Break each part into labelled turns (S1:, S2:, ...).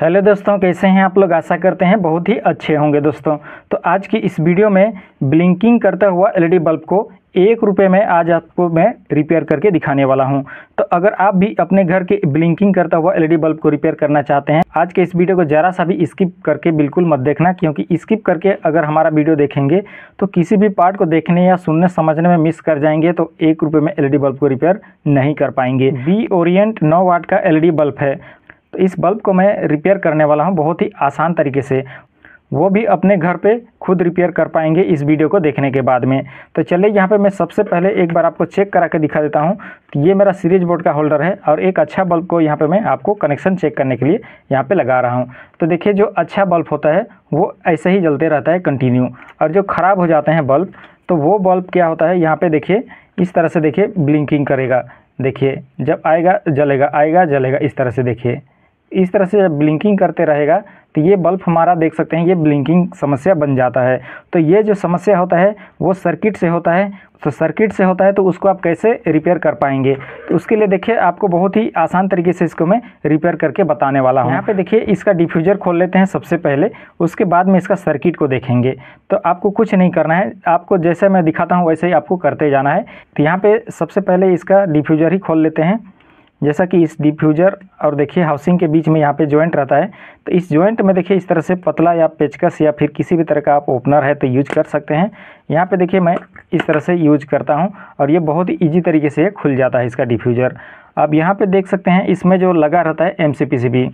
S1: hello दोस्तों कैसे हैं आप लोग आशा करते हैं बहुत ही अच्छे होंगे दोस्तों तो आज की इस वीडियो में ब्लिंकिंग करता हुआ एलईडी बल्ब को एक रुपये में आज आपको मैं रिपेयर करके दिखाने वाला हूं तो अगर आप भी अपने घर के ब्लिंकिंग करता हुआ एलईडी बल्ब को रिपेयर करना चाहते हैं आज के इस वीडियो को ज़रा सा भी स्किप करके बिल्कुल मत देखना क्योंकि स्किप करके अगर हमारा वीडियो देखेंगे तो किसी भी पार्ट को देखने या सुनने समझने में मिस कर जाएंगे तो एक रुपये में एल बल्ब को रिपेयर नहीं कर पाएंगे बी ओरियंट नौ वाट का एल बल्ब है इस बल्ब को मैं रिपेयर करने वाला हूँ बहुत ही आसान तरीके से वो भी अपने घर पे खुद रिपेयर कर पाएंगे इस वीडियो को देखने के बाद में तो चलिए यहाँ पे मैं सबसे पहले एक बार आपको चेक करा के दिखा देता हूँ तो ये मेरा सीरीज बोर्ड का होल्डर है और एक अच्छा बल्ब को यहाँ पे मैं आपको कनेक्शन चेक करने के लिए यहाँ पे लगा रहा हूँ तो देखिए जो अच्छा बल्ब होता है वो ऐसे ही जलते रहता है कंटिन्यू और जो ख़राब हो जाते हैं बल्ब तो वो बल्ब क्या होता है यहाँ पर देखिए इस तरह से देखिए ब्लिंकिंग करेगा देखिए जब आएगा जलेगा आएगा जलेगा इस तरह से देखिए इस तरह से जब ब्लिंकिंग करते रहेगा तो ये बल्ब हमारा देख सकते हैं ये ब्लिंकिंग समस्या बन जाता है तो ये जो समस्या होता है वो सर्किट से होता है तो सर्किट से होता है तो उसको आप कैसे रिपेयर कर पाएंगे तो उसके लिए देखिए आपको बहुत ही आसान तरीके से इसको मैं रिपेयर करके बताने वाला हूँ यहाँ पे देखिए इसका डिफ्यूज़र खोल लेते हैं सबसे पहले उसके बाद में इसका सर्किट को देखेंगे तो आपको कुछ नहीं करना है आपको जैसे मैं दिखाता हूँ वैसे ही आपको करते जाना है तो यहाँ पर सबसे पहले इसका डिफ्यूज़र ही खोल लेते हैं जैसा कि इस डिफ्यूज़र और देखिए हाउसिंग के बीच में यहाँ पे जॉइंट रहता है तो इस जॉइंट में देखिए इस तरह से पतला या पेचकस या फिर किसी भी तरह का आप ओपनर है तो यूज कर सकते हैं यहाँ पे देखिए मैं इस तरह से यूज करता हूँ और ये बहुत ही ईजी तरीके से खुल जाता है इसका डिफ्यूज़र अब यहाँ पर देख सकते हैं इसमें जो लगा रहता है एम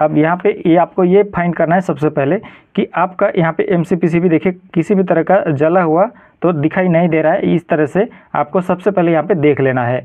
S1: अब यहाँ पे ये यह आपको ये फाइंड करना है सबसे पहले कि आपका यहाँ पे एम सी देखिए किसी भी तरह का जला हुआ तो दिखाई नहीं दे रहा है इस तरह से आपको सबसे पहले यहाँ पे देख लेना है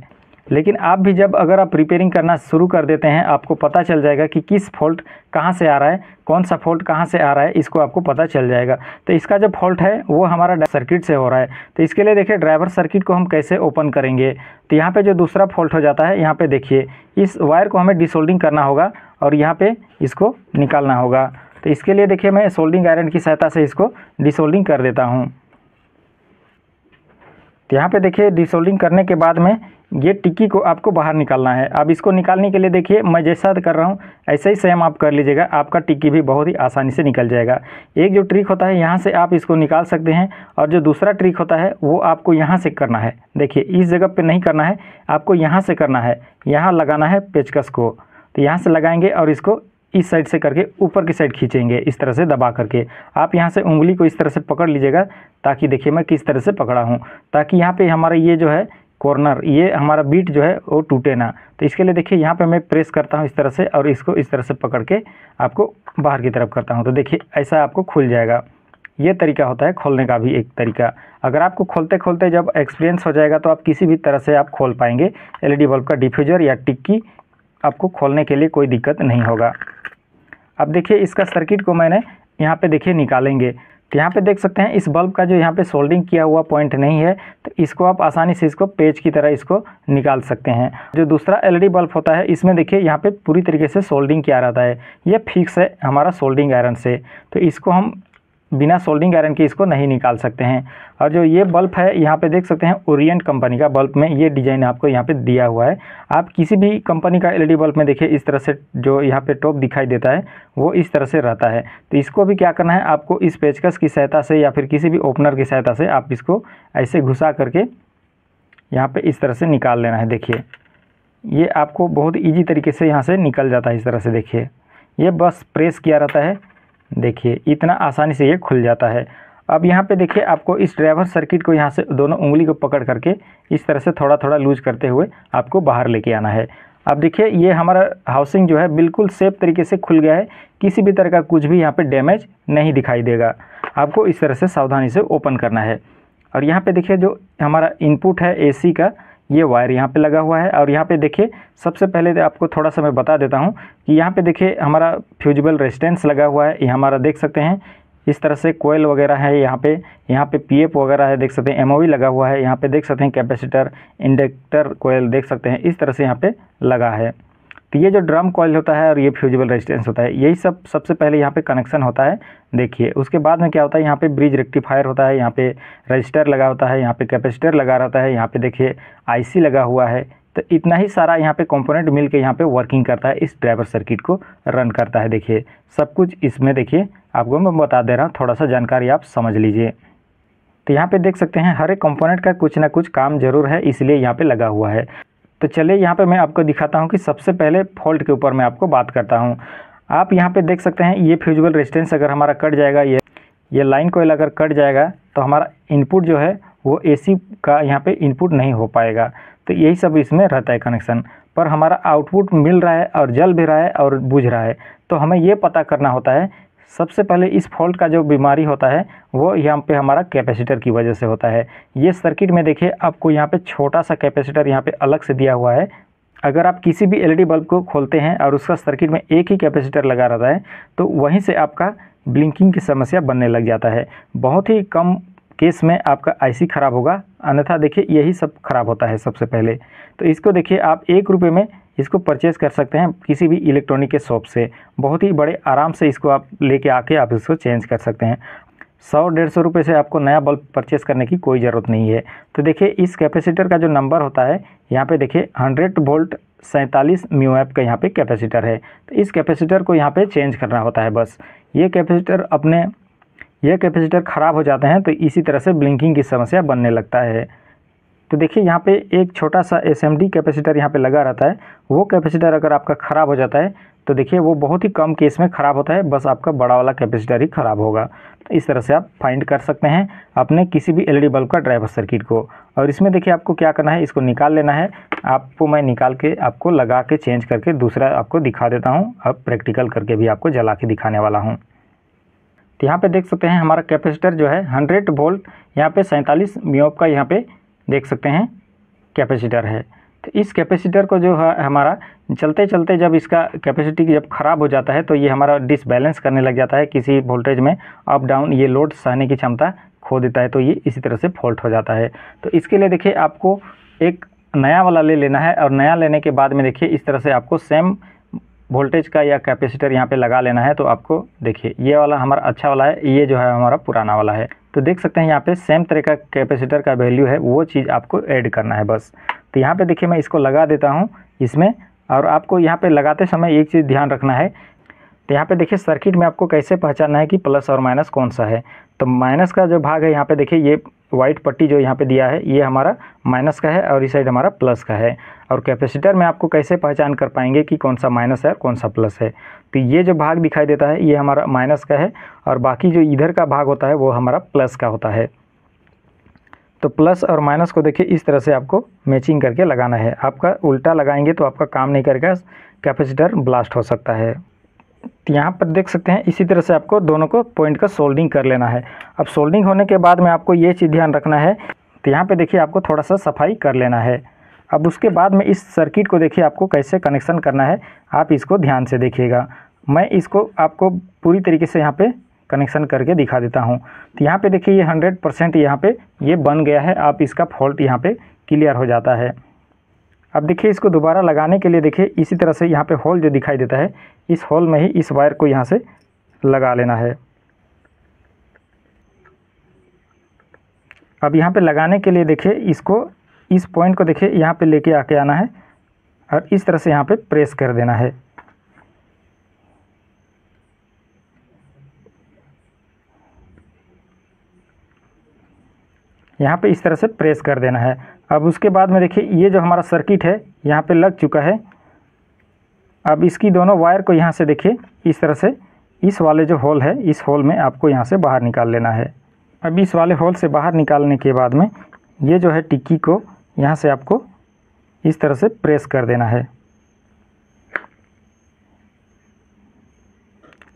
S1: लेकिन आप भी जब अगर आप रिपेयरिंग करना शुरू कर देते हैं आपको पता चल जाएगा कि किस फॉल्ट कहाँ से आ रहा है कौन सा फॉल्ट कहाँ से आ रहा है इसको आपको पता चल जाएगा तो इसका जो फॉल्ट है वो हमारा सर्किट से हो रहा है तो इसके लिए देखिए ड्राइवर सर्किट को हम कैसे ओपन करेंगे तो यहाँ पर जो दूसरा फॉल्ट हो जाता है यहाँ पर देखिए इस वायर को हमें डिसोल्डिंग करना होगा और यहाँ पर इसको निकालना होगा तो इसके लिए देखिए मैं सोल्डिंग आयरन की सहायता से इसको डिसोल्डिंग कर देता हूँ तो यहाँ पे देखिए डिसोल्डिंग करने के बाद में ये टिक्की को आपको बाहर निकालना है अब इसको निकालने के लिए देखिए मैं जैसा कर रहा हूँ ऐसे ही सेम आप कर लीजिएगा आपका टिक्की भी बहुत ही आसानी से निकल जाएगा एक जो ट्रिक होता है यहाँ से आप इसको निकाल सकते हैं और जो दूसरा ट्रिक होता है वो आपको यहाँ से करना है देखिए इस जगह पर नहीं करना है आपको यहाँ से करना है यहाँ लगाना है पेचकस को तो यहाँ से लगाएंगे और इसको इस साइड से करके ऊपर की साइड खींचेंगे इस तरह से दबा करके आप यहाँ से उंगली को इस तरह से पकड़ लीजिएगा ताकि देखिए मैं किस तरह से पकड़ा हूँ ताकि यहाँ पे हमारा ये जो है कॉर्नर ये हमारा बीट जो है वो टूटे ना तो इसके लिए देखिए यहाँ पे मैं प्रेस करता हूँ इस तरह से और इसको इस तरह से पकड़ के आपको बाहर की तरफ करता हूँ तो देखिए ऐसा आपको खुल जाएगा ये तरीका होता है खोलने का भी एक तरीका अगर आपको खोलते खोलते जब एक्सपीरियंस हो जाएगा तो आप किसी भी तरह से आप खोल पाएंगे एल बल्ब e का डिफ्यूज़र या टिक्की आपको खोलने के लिए कोई दिक्कत नहीं होगा अब देखिए इसका सर्किट को मैंने यहाँ पर देखिए निकालेंगे तो यहाँ पे देख सकते हैं इस बल्ब का जो यहाँ पे सोल्डिंग किया हुआ पॉइंट नहीं है तो इसको आप आसानी से इसको पेज की तरह इसको निकाल सकते हैं जो दूसरा एलईडी बल्ब होता है इसमें देखिए यहाँ पे पूरी तरीके से सोल्डिंग किया रहता है ये फिक्स है हमारा सोल्डिंग आयरन से तो इसको हम बिना सोल्डिंग आयरन के इसको नहीं निकाल सकते हैं और जो ये बल्ब है यहाँ पे देख सकते हैं ओरिएंट कंपनी का बल्ब में ये डिज़ाइन आपको यहाँ पे दिया हुआ है आप किसी भी कंपनी का एलईडी बल्ब में देखिए इस तरह से जो यहाँ पे टॉप दिखाई देता है वो इस तरह से रहता है तो इसको भी क्या करना है आपको इस पेचकस की सहायता से या फिर किसी भी ओपनर की सहायता से आप इसको ऐसे घुसा करके यहाँ पर इस तरह से निकाल लेना है देखिए ये आपको बहुत ईजी तरीके से यहाँ से निकल जाता है इस तरह से देखिए ये बस प्रेस किया रहता है देखिए इतना आसानी से ये खुल जाता है अब यहाँ पे देखिए आपको इस ड्राइवर सर्किट को यहाँ से दोनों उंगली को पकड़ करके इस तरह से थोड़ा थोड़ा लूज करते हुए आपको बाहर लेके आना है अब देखिए ये हमारा हाउसिंग जो है बिल्कुल सेफ तरीके से खुल गया है किसी भी तरह का कुछ भी यहाँ पे डैमेज नहीं दिखाई देगा आपको इस तरह से सावधानी से ओपन करना है और यहाँ पर देखिए जो हमारा इनपुट है ए का ये वायर यहाँ पे लगा हुआ है और यहाँ पे देखिए सबसे पहले तो आपको थोड़ा सा मैं बता देता हूँ कि यहाँ पे देखिए हमारा फ्यूजिबल रेजिस्टेंस लगा हुआ है ये हमारा देख सकते हैं इस तरह से कोयल वगैरह है यहाँ पे यहाँ पे पीएफ वगैरह है देख सकते हैं एमओवी लगा हुआ है यहाँ पे देख सकते हैं कैपेसिटर इंडक्टर कोयल देख सकते हैं इस तरह से यहाँ पे लगा है तो ये जो ड्रम कॉइल होता है और ये फ्यूजिबल रेजिस्टेंस होता है यही सब सबसे पहले यहाँ पे कनेक्शन होता है देखिए उसके बाद में क्या होता है यहाँ पे ब्रिज रेक्टिफायर होता है यहाँ पे रजिस्टर लगा होता है यहाँ पे कैपेसिटर लगा रहता है यहाँ पे देखिए आईसी लगा हुआ है तो इतना ही सारा यहाँ पे कंपोनेंट मिल के यहाँ पे वर्किंग करता है इस ड्राइवर सर्किट को रन करता है देखिए सब कुछ इसमें देखिए आपको मैं बता दे रहा हूँ थोड़ा सा जानकारी आप समझ लीजिए तो यहाँ पे देख सकते हैं हर एक कॉम्पोनेंट का कुछ ना कुछ काम जरूर है इसलिए यहाँ पे लगा हुआ है तो चलिए यहाँ पे मैं आपको दिखाता हूँ कि सबसे पहले फॉल्ट के ऊपर मैं आपको बात करता हूँ आप यहाँ पे देख सकते हैं ये फ्यूजल रेजिस्टेंस अगर हमारा कट जाएगा ये ये लाइन कोयल अगर कट जाएगा तो हमारा इनपुट जो है वो ए का यहाँ पर इनपुट नहीं हो पाएगा तो यही सब इसमें रहता है कनेक्शन पर हमारा आउटपुट मिल रहा है और जल भी रहा है और बुझ रहा है तो हमें ये पता करना होता है सबसे पहले इस फॉल्ट का जो बीमारी होता है वो यहाँ पे हमारा कैपेसिटर की वजह से होता है ये सर्किट में देखिए आपको यहाँ पे छोटा सा कैपेसिटर यहाँ पे अलग से दिया हुआ है अगर आप किसी भी एलईडी बल्ब को खोलते हैं और उसका सर्किट में एक ही कैपेसिटर लगा रहता है तो वहीं से आपका ब्लिंकिंग की समस्या बनने लग जाता है बहुत ही कम केस में आपका आईसी ख़राब होगा अन्यथा देखिए यही सब खराब होता है सबसे पहले तो इसको देखिए आप एक रुपये में इसको परचेज़ कर सकते हैं किसी भी इलेक्ट्रॉनिक के शॉप से बहुत ही बड़े आराम से इसको आप लेके आके आप इसको चेंज कर सकते हैं सौ डेढ़ सौ रुपये से आपको नया बल्ब परचेस करने की कोई ज़रूरत नहीं है तो देखिए इस कैपेसिटर का जो नंबर होता है यहाँ पे देखिए हंड्रेड वोल्ट सैंतालीस म्यू एप का यहाँ पे कैपेसिटर है तो इस कैपेसिटर को यहाँ पे चेंज करना होता है बस ये कैपेसिटर अपने यह कैपेसिटर ख़राब हो जाते हैं तो इसी तरह से ब्लिंकिंग की समस्या बनने लगता है तो देखिए यहाँ पे एक छोटा सा एस कैपेसिटर यहाँ पे लगा रहता है वो कैपेसिटर अगर आपका ख़राब हो जाता है तो देखिए वो बहुत ही कम केस में ख़राब होता है बस आपका बड़ा वाला कैपेसिटर ही ख़राब होगा तो इस तरह से आप फाइंड कर सकते हैं अपने किसी भी एलईडी बल्ब का ड्राइवर सर्किट को और इसमें देखिए आपको क्या करना है इसको निकाल लेना है आपको मैं निकाल के आपको लगा के चेंज करके दूसरा आपको दिखा देता हूँ अब प्रैक्टिकल करके भी आपको जला के दिखाने वाला हूँ तो यहाँ पे देख सकते हैं हमारा कैपेसिटर जो है हंड्रेड वोल्ट यहाँ पे सैंतालीस मियोप का यहाँ पे देख सकते हैं कैपेसिटर है तो इस कैपेसिटर को जो है हमारा चलते चलते जब इसका कैपेसिटी जब ख़राब हो जाता है तो ये हमारा डिसबैलेंस करने लग जाता है किसी वोल्टेज में अप डाउन ये लोड सहने की क्षमता खो देता है तो ये इसी तरह से फॉल्ट हो जाता है तो इसके लिए देखिए आपको एक नया वाला ले लेना है और नया लेने के बाद में देखिए इस तरह से आपको सेम वोल्टेज का या कैपेसिटर यहाँ पे लगा लेना है तो आपको देखिए ये वाला हमारा अच्छा वाला है ये जो है हमारा पुराना वाला है तो देख सकते हैं यहाँ पे सेम तरह का कैपेसिटर का वैल्यू है वो चीज़ आपको ऐड करना है बस तो यहाँ पे देखिए मैं इसको लगा देता हूँ इसमें और आपको यहाँ पर लगाते समय एक चीज़ ध्यान रखना है तो यहाँ पर देखिए सर्किट में आपको कैसे पहचानना है कि प्लस और माइनस कौन सा है तो माइनस का जो भाग है यहाँ पर देखिए ये वाइट पट्टी जो यहाँ पर दिया है ये हमारा माइनस का है और इस साइड हमारा प्लस का है और कैपेसिटर में आपको कैसे पहचान कर पाएंगे कि कौन सा माइनस है और कौन सा प्लस है तो ये जो भाग दिखाई देता है ये हमारा माइनस का है और बाकी जो इधर का भाग होता है वो हमारा प्लस का होता है तो प्लस और माइनस को देखिए इस तरह से आपको मैचिंग करके लगाना है आपका उल्टा लगाएंगे तो आपका काम नहीं करेगा कैपेसिटर ब्लास्ट हो सकता है तो यहाँ पर देख सकते हैं इसी तरह से आपको दोनों को पॉइंट का सोल्डिंग कर लेना है अब सोल्डिंग होने के बाद में आपको ये चीज़ ध्यान रखना है तो यहाँ पे देखिए आपको थोड़ा सा सफाई कर लेना है अब उसके बाद में इस सर्किट को देखिए आपको कैसे कनेक्शन करना है आप इसको ध्यान से देखिएगा मैं इसको आपको पूरी तरीके से यहाँ पे कनेक्शन करके दिखा देता हूँ तो यहाँ पे देखिए ये हंड्रेड परसेंट यहाँ पर ये बन गया है आप इसका फॉल्ट यहाँ पर क्लियर हो जाता है अब देखिए इसको दोबारा लगाने के लिए देखिए इसी तरह से यहाँ पे होल जो दिखाई देता है इस होल में ही इस वायर को यहाँ से लगा लेना है अब यहाँ पे लगाने के लिए देखिए इसको इस पॉइंट को देखिए यहाँ पे लेके आके आना है और इस तरह से यहाँ पे प्रेस कर देना है यहाँ पे इस तरह से प्रेस कर देना है अब उसके बाद में देखिए ये जो हमारा सर्किट है यहाँ पे लग चुका है अब इसकी दोनों वायर को यहाँ से देखिए इस तरह से इस वाले जो होल है इस होल में आपको यहाँ से बाहर निकाल लेना है अब इस वाले होल से बाहर निकालने के बाद में ये जो है टिक्की को यहाँ से आपको इस तरह से प्रेस कर देना है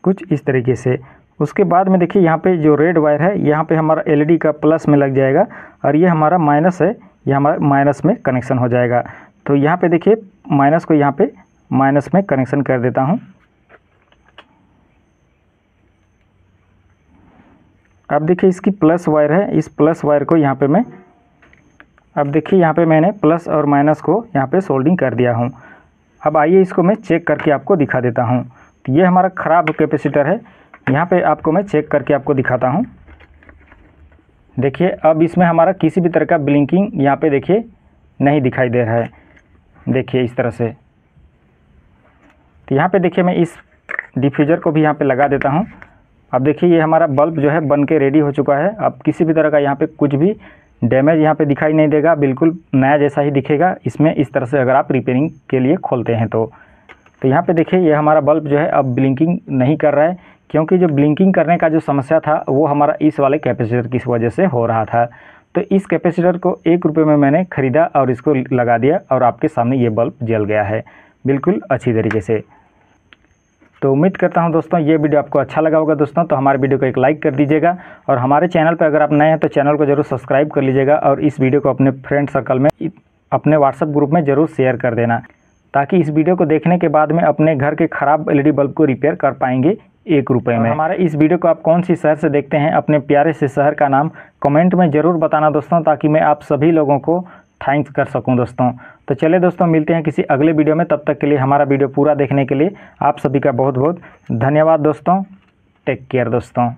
S1: कुछ इस तरीके से उसके बाद में देखिए यहाँ पे जो रेड वायर है यहाँ पे हमारा एलईडी e का प्लस में लग जाएगा और ये हमारा माइनस है ये हमारा माइनस में कनेक्शन हो जाएगा तो यहाँ पे देखिए माइनस को यहाँ पे माइनस में कनेक्शन कर देता हूँ अब देखिए इसकी प्लस वायर है इस प्लस वायर को यहाँ पे मैं अब देखिए यहाँ पे मैंने प्लस और माइनस को यहाँ पे सोल्डिंग कर दिया हूँ अब आइए इसको मैं चेक करके आपको दिखा देता हूँ तो ये हमारा ख़राब कैपेसिटर है यहाँ पे आपको मैं चेक करके आपको दिखाता हूँ देखिए अब इसमें हमारा किसी भी तरह का ब्लिंकिंग यहाँ पे देखिए नहीं दिखाई दे रहा है देखिए इस तरह से तो यहाँ पर देखिए मैं इस डिफ्यूज़र को भी यहाँ पर लगा देता हूँ अब देखिए ये हमारा बल्ब जो है बन के रेडी हो चुका है अब किसी भी तरह का यहाँ पर कुछ भी डैमेज यहाँ पे दिखाई नहीं देगा बिल्कुल नया जैसा ही दिखेगा इसमें इस तरह से अगर आप रिपेयरिंग के लिए खोलते हैं तो तो यहाँ पे देखिए ये हमारा बल्ब जो है अब ब्लिंकिंग नहीं कर रहा है क्योंकि जो ब्लिंकिंग करने का जो समस्या था वो हमारा इस वाले कैपेसिटर की वजह से हो रहा था तो इस कैपेसिटर को एक रुपये में मैंने ख़रीदा और इसको लगा दिया और आपके सामने ये बल्ब जल गया है बिल्कुल अच्छी तरीके से तो उम्मीद करता हूं दोस्तों ये वीडियो आपको अच्छा लगा होगा दोस्तों तो हमारे वीडियो को एक लाइक कर दीजिएगा और हमारे चैनल पर अगर आप नए हैं तो चैनल को जरूर सब्सक्राइब कर लीजिएगा और इस वीडियो को अपने फ्रेंड सर्कल में अपने व्हाट्सअप ग्रुप में ज़रूर शेयर कर देना ताकि इस वीडियो को देखने के बाद में अपने घर के ख़राब एल बल्ब को रिपेयर कर पाएंगे एक रुपये में हमारे इस वीडियो को आप कौन सी शहर से देखते हैं अपने प्यारे से शहर का नाम कमेंट में ज़रूर बताना दोस्तों ताकि मैं आप सभी लोगों को थैंक्स कर सकूं दोस्तों तो चले दोस्तों मिलते हैं किसी अगले वीडियो में तब तक के लिए हमारा वीडियो पूरा देखने के लिए आप सभी का बहुत बहुत धन्यवाद दोस्तों टेक केयर दोस्तों